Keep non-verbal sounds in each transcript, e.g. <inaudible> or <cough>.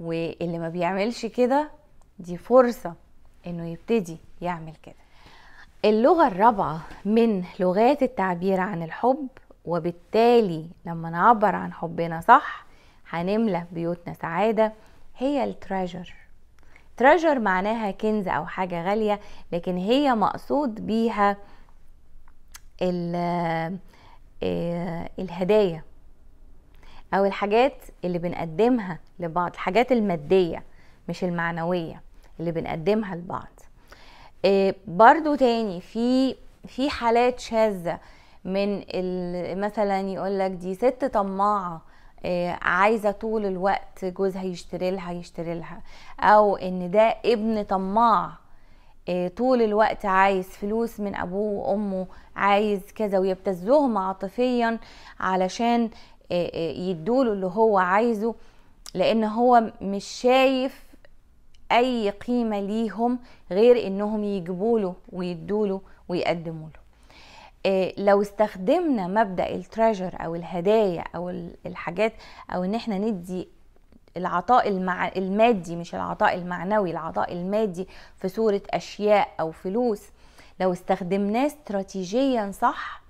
واللي ما بيعملش كده دي فرصة انه يبتدي يعمل كده اللغة الرابعة من لغات التعبير عن الحب وبالتالي لما نعبر عن حبنا صح هنملى بيوتنا سعادة هي التراجر تراجر معناها كنز او حاجة غالية لكن هي مقصود بيها آه، الهدايا او الحاجات اللي بنقدمها لبعض الحاجات الماديه مش المعنويه اللي بنقدمها لبعض آه، برضو تاني في في حالات شاذه من مثلا يقول لك دي ست طماعه آه، عايزه طول الوقت جوزها يشتري لها يشتري لها او ان ده ابن طماع آه، طول الوقت عايز فلوس من ابوه وامه عايز كذا ويبتزهم عاطفيا علشان آه، آه، يدوله اللي هو عايزه لان هو مش شايف اي قيمه ليهم غير انهم يجيبوله ويدوله ويقدموا له آه، لو استخدمنا مبدا التريجر او الهدايا او الحاجات او ان احنا ندي العطاء المع... المادي مش العطاء المعنوي العطاء المادي في صوره اشياء او فلوس لو استخدمناه استراتيجيا صح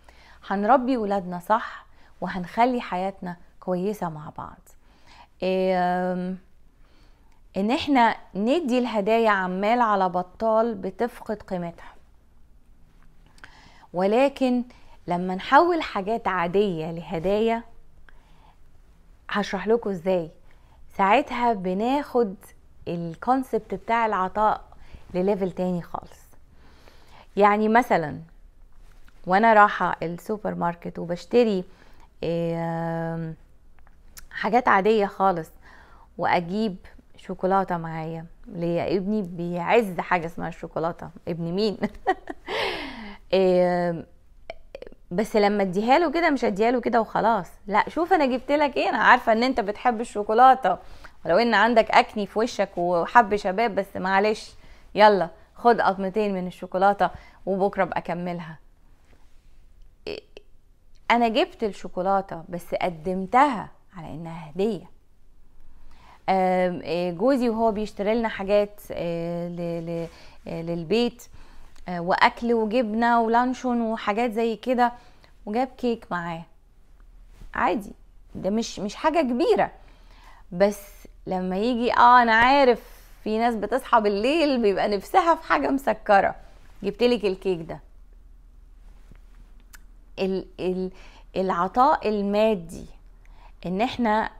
هنربي ولادنا صح وهنخلي حياتنا كويسه مع بعض ان احنا ندي الهدايا عمال على بطال بتفقد قيمتها ولكن لما نحول حاجات عاديه لهدايا هشرح لكم ازاي ساعتها بناخد الكونسبت بتاع العطاء لليفل تاني خالص يعني مثلا وانا رايحه السوبر ماركت وبشتري حاجات عادية خالص وأجيب شوكولاتة معايا ليا ابني بيعز حاجة اسمها الشوكولاتة ابن مين <laughs> بس لما اديها له كده مش اديها له كده وخلاص لا شوف انا جبت لك ايه انا عارفه ان انت بتحب الشوكولاته ولو ان عندك اكني في وشك وحب شباب بس معلش يلا خد قطمتين من الشوكولاته وبكره ابقى اكملها انا جبت الشوكولاته بس قدمتها على انها هديه آه، جوزي وهو بيشتري لنا حاجات آه، آه، للبيت واكل وجبنه ولانشون وحاجات زي كده وجاب كيك معاه عادي ده مش مش حاجه كبيره بس لما يجي اه انا عارف في ناس بتصحى بالليل بيبقى نفسها في حاجه مسكره جبتلك الكيك ده العطاء المادي ان احنا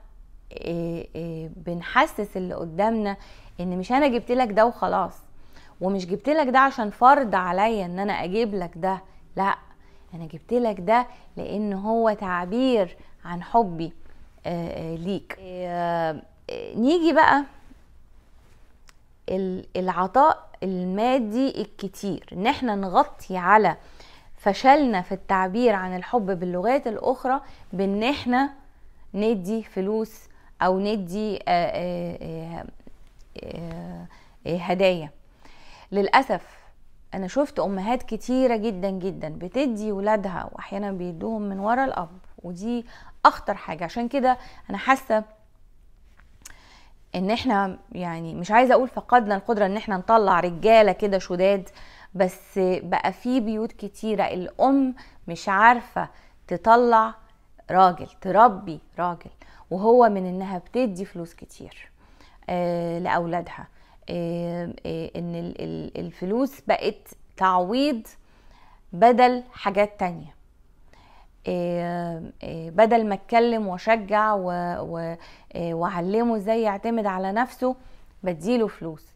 بنحسس اللي قدامنا ان مش انا جبت لك ده وخلاص ومش جبت لك ده عشان فرض عليا ان انا اجيب لك ده لا انا جبت لك ده لان هو تعبير عن حبي ليك نيجي بقى العطاء المادي الكتير ان احنا نغطي على فشلنا في التعبير عن الحب باللغات الاخرى بان احنا ندي فلوس او ندي آه، آه، آه، هدايا للاسف انا شفت امهات كتيره جدا جدا بتدي ولادها واحيانا بيدوهم من ورا الاب ودي اخطر حاجه عشان كده انا حاسه ان احنا يعني مش عايزه اقول فقدنا القدره ان احنا نطلع رجاله كده شداد بس بقى في بيوت كتيرة الأم مش عارفة تطلع راجل تربي راجل وهو من إنها بتدي فلوس كتير آه، لأولادها آه، آه، إن الفلوس بقت تعويض بدل حاجات تانية بدل ما اتكلم واشجع واعلمه ازاي يعتمد على نفسه بديله فلوس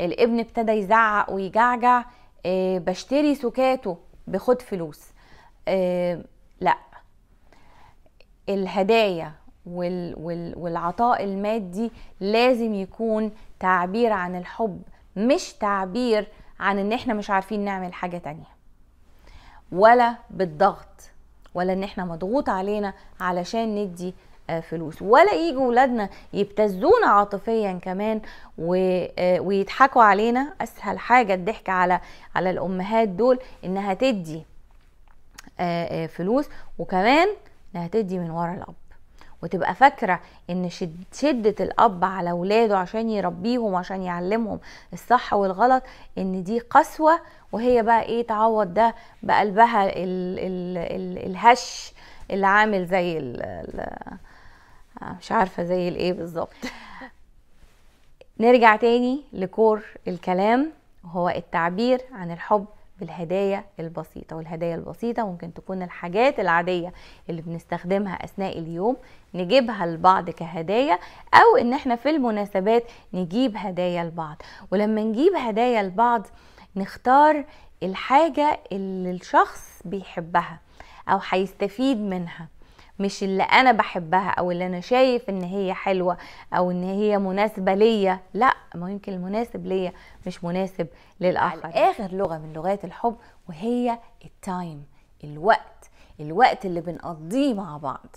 الابن ابتدى يزعق ويجعجع آه، بشتري سكاته بخد فلوس آه، لا الهدايا والعطاء المادي لازم يكون تعبير عن الحب مش تعبير عن ان احنا مش عارفين نعمل حاجة تانية ولا بالضغط ولا ان احنا مضغوط علينا علشان ندي آه، فلوس ولا يجوا ولادنا يبتزونا عاطفيا كمان آه، ويضحكوا علينا اسهل حاجه الضحك على على الامهات دول انها تدي آه، فلوس وكمان انها تدي من ورا الاب وتبقى فاكرة ان شدة الاب على ولاده عشان يربيهم عشان يعلمهم الصح والغلط ان دي قسوة وهي بقى ايه تعوض ده بقلبها الـ الـ الـ الهش اللي عامل زي الـ الـ آه، مش عارفه زي الايه بالظبط نرجع تاني لكور الكلام وهو التعبير عن الحب بالهدايا البسيطة والهدايا البسيطة ممكن تكون الحاجات العادية اللي بنستخدمها أثناء اليوم نجيبها لبعض كهدايا أو إن إحنا في المناسبات نجيب هدايا لبعض ولما نجيب هدايا لبعض نختار الحاجة اللي الشخص بيحبها أو هيستفيد منها مش اللي انا بحبها او اللي انا شايف ان هي حلوه او ان هي مناسبه ليا لا ما يمكن المناسب ليا مش مناسب للاخر اخر لغه من لغات الحب وهي التايم الوقت الوقت اللي بنقضيه مع بعض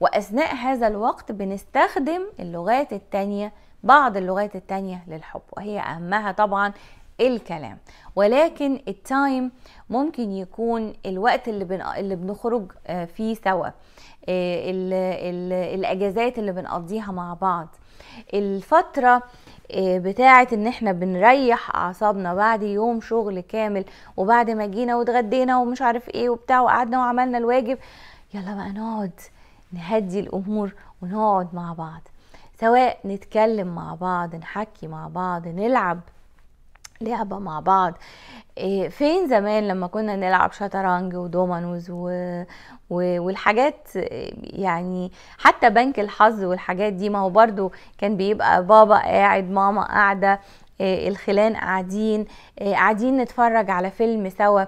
واثناء هذا الوقت بنستخدم اللغات التانيه بعض اللغات التانية للحب وهي أهمها طبعا الكلام ولكن التايم ممكن يكون الوقت اللي بن... اللي بنخرج آه، فيه سوا آه، ال... ال... الاجازات اللي بنقضيها مع بعض الفتره آه، بتاعة ان احنا بنريح اعصابنا بعد يوم شغل كامل وبعد ما جينا وتغدينا ومش عارف ايه وبتاع وقعدنا وعملنا الواجب يلا بقى نقعد نهدي الامور ونقعد مع بعض سواء نتكلم مع بعض نحكي مع بعض نلعب لعبة مع بعض إيه، فين زمان لما كنا نلعب شطرنج ودومانوز و... و... والحاجات يعني حتى بنك الحظ والحاجات دي ما هو برضو كان بيبقى بابا قاعد ماما قاعدة إيه، الخلان قاعدين إيه، قاعدين نتفرج على فيلم سوا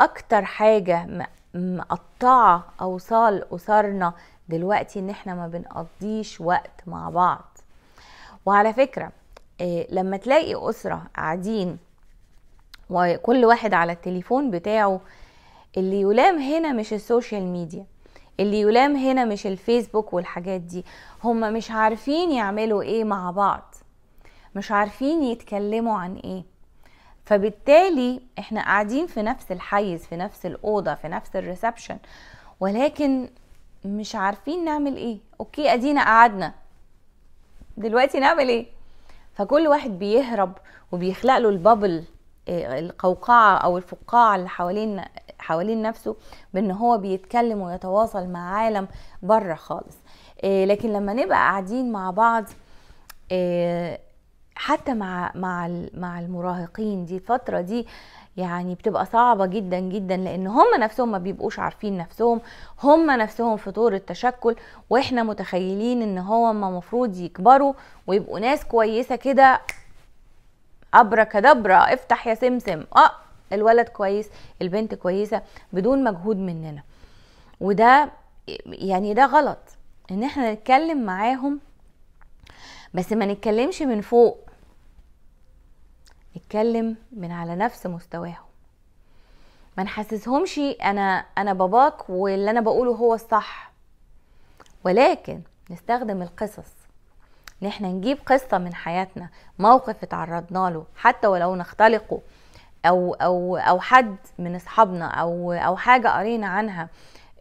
اكتر حاجة مقطعة اوصال اسرنا دلوقتي ان احنا ما بنقضيش وقت مع بعض وعلى فكره آه، لما تلاقي أسرة قاعدين وكل واحد على التليفون بتاعه اللي يلام هنا مش السوشيال ميديا اللي يلام هنا مش الفيسبوك والحاجات دي هم مش عارفين يعملوا ايه مع بعض مش عارفين يتكلموا عن ايه فبالتالي احنا قاعدين في نفس الحيز في نفس الأوضة في نفس الريسبشن ولكن مش عارفين نعمل ايه اوكي ادينا قعدنا دلوقتي نعمل ايه فكل واحد بيهرب وبيخلق له البابل آه، القوقعة أو الفقاعة اللي حوالين حوالين نفسه بأن هو بيتكلم ويتواصل مع عالم بره خالص آه، لكن لما نبقى قاعدين مع بعض آه، حتى مع مع مع المراهقين دي الفتره دي يعني بتبقى صعبه جدا جدا لان هم نفسهم ما بيبقوش عارفين نفسهم هم نفسهم في طور التشكل واحنا متخيلين ان هو ما مفروض يكبروا ويبقوا ناس كويسه كده ابرا كدبرا افتح يا سمسم اه الولد كويس البنت كويسه بدون مجهود مننا وده يعني ده غلط ان احنا نتكلم معاهم بس ما نتكلمش من فوق اتكلم من على نفس مستواهم ما نحسسهمش انا انا باباك واللي انا بقوله هو الصح ولكن نستخدم القصص ان احنا نجيب قصه من حياتنا موقف اتعرضنا له حتى ولو نختلقه او او او حد من اصحابنا او او حاجه قرينا عنها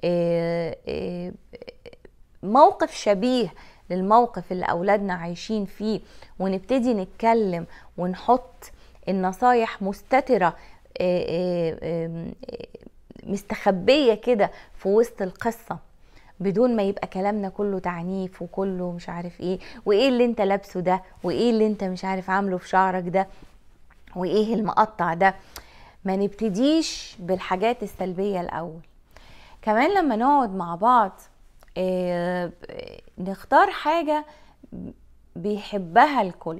آه، آه، موقف شبيه للموقف اللي اولادنا عايشين فيه ونبتدي نتكلم ونحط النصايح مستتره آه، آه، آه، مستخبيه كده في وسط القصه بدون ما يبقى كلامنا كله تعنيف وكله مش عارف ايه وايه اللي انت لابسه ده وايه اللي انت مش عارف عامله في شعرك ده وايه المقطع ده ما نبتديش بالحاجات السلبيه الاول كمان لما نقعد مع بعض نختار حاجه بيحبها الكل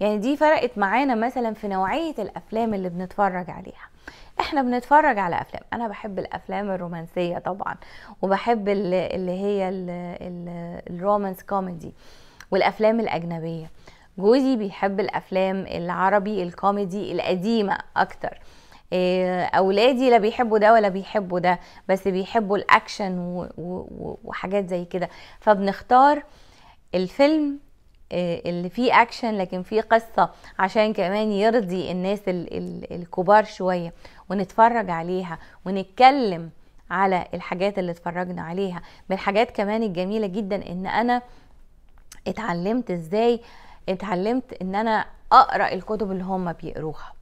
يعني دي فرقت معانا مثلا في نوعيه الافلام اللي بنتفرج عليها احنا بنتفرج على افلام انا بحب الافلام الرومانسيه طبعا وبحب اللي هي الرومانس كوميدي والافلام الاجنبيه جوزي بيحب الافلام العربي الكوميدي القديمه اكتر آه، اولادي لا بيحبوا ده ولا بيحبوا ده بس بيحبوا الاكشن وحاجات زي كده فبنختار الفيلم آه، اللي فيه اكشن لكن فيه قصه عشان كمان يرضي الناس الكبار شويه ونتفرج عليها ونتكلم على الحاجات اللي اتفرجنا عليها من الحاجات كمان الجميله جدا ان انا اتعلمت ازاي اتعلمت ان انا اقرا الكتب اللي هم بيقروها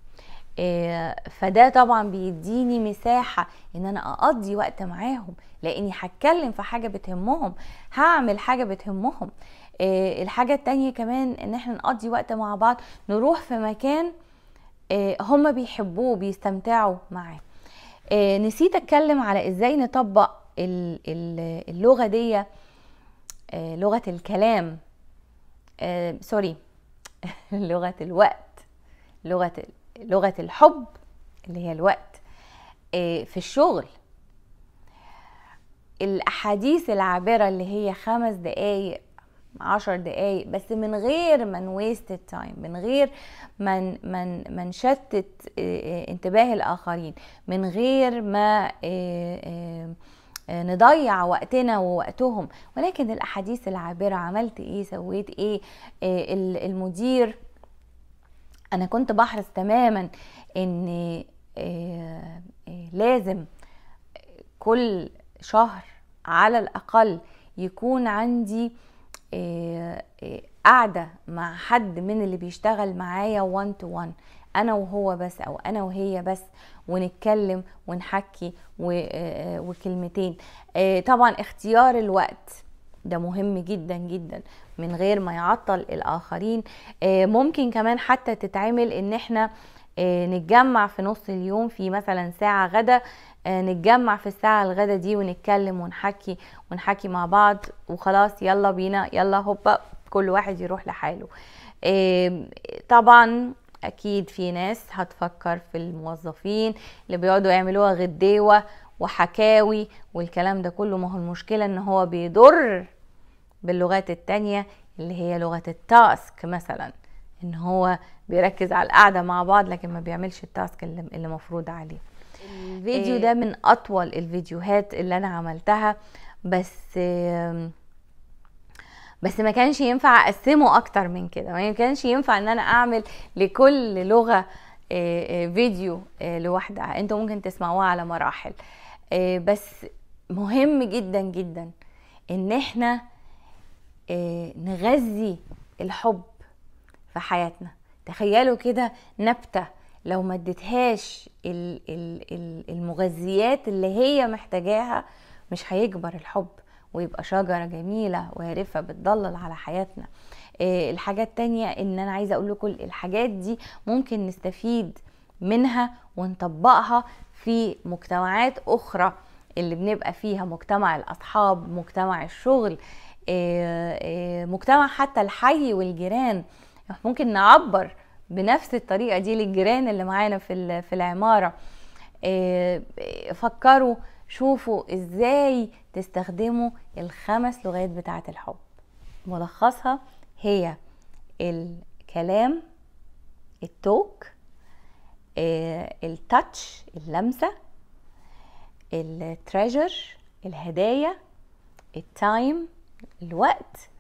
آه، فده طبعا بيديني مساحة ان انا اقضي وقت معاهم لاني هتكلم في حاجة بتهمهم هعمل حاجة بتهمهم آه، الحاجة التانية كمان ان احنا نقضي وقت مع بعض نروح في مكان آه، هما بيحبوه بيستمتعوا معاه آه، نسيت اتكلم على ازاي نطبق اللغة دي لغة الكلام سوري <laughs> لغة الوقت لغة لغة الحب اللي هي الوقت في الشغل الأحاديث العابرة اللي هي خمس دقايق عشر دقايق بس من غير ما نويست تايم من غير ما من ما نشتت آه، آه، انتباه الاخرين من غير ما آه، نضيع وقتنا ووقتهم ولكن الاحاديث العابره عملت ايه سويت ايه المدير انا كنت بحرص تماما ان لازم كل شهر على الاقل يكون عندي آه، آه، قاعده مع حد من اللي بيشتغل معايا 1 تو 1 انا وهو بس او انا وهي بس ونتكلم ونحكي آه، وكلمتين طبعا اختيار الوقت ده مهم جدا جدا من غير ما يعطل الاخرين ممكن كمان حتى تتعمل ان احنا نتجمع في نص اليوم في مثلا ساعة غدا آه، نتجمع في الساعة الغدا دي ونتكلم ونحكي ونحكي مع بعض وخلاص يلا بينا يلا هوبا كل واحد يروح لحاله طبعا اكيد في ناس هتفكر في الموظفين اللي بيقعدوا يعملوها غديوه وحكاوي والكلام ده كله ما هو المشكله ان هو بيضر باللغات التانية اللي هي لغه التاسك مثلا ان هو بيركز على القعده مع بعض لكن ما بيعملش التاسك اللي مفروض عليه الفيديو ده من اطول الفيديوهات اللي انا عملتها بس بس ما كانش ينفع اقسمه اكتر من كده يعني ما كانش ينفع ان انا اعمل لكل لغه آه، آه، فيديو آه، لوحدها انتوا ممكن تسمعوها على مراحل بس مهم جدا جدا ان احنا نغذي الحب في حياتنا تخيلوا كده نبته لو ما اديتهاش المغذيات اللي هي محتاجاها مش هيكبر الحب ويبقى شجرة جميلة وهارفة بتضلل على حياتنا آه، الحاجة التانية ان انا عايزة اقول لكم الحاجات دي ممكن نستفيد منها ونطبقها في مجتمعات اخرى اللي بنبقى فيها مجتمع الاصحاب مجتمع الشغل آه، آه، مجتمع حتى الحي والجيران ممكن نعبر بنفس الطريقه دي للجيران اللي معانا في في العماره آه، فكروا شوفوا ازاي تستخدموا الخمس لغات بتاعه الحب ملخصها هي الكلام التوك آه، التاتش اللمسه التريجر الهدايا التايم الوقت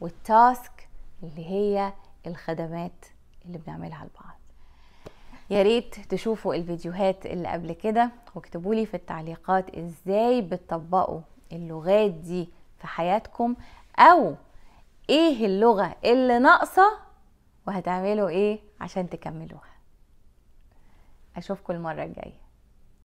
والتاسك اللي هي الخدمات اللي بنعملها لبعض يا ريت تشوفوا الفيديوهات اللي قبل كده واكتبوا لي في التعليقات ازاي بتطبقوا اللغات دي في حياتكم او ايه اللغه اللي ناقصه وهتعملوا ايه عشان تكملوها اشوفكم المره الجايه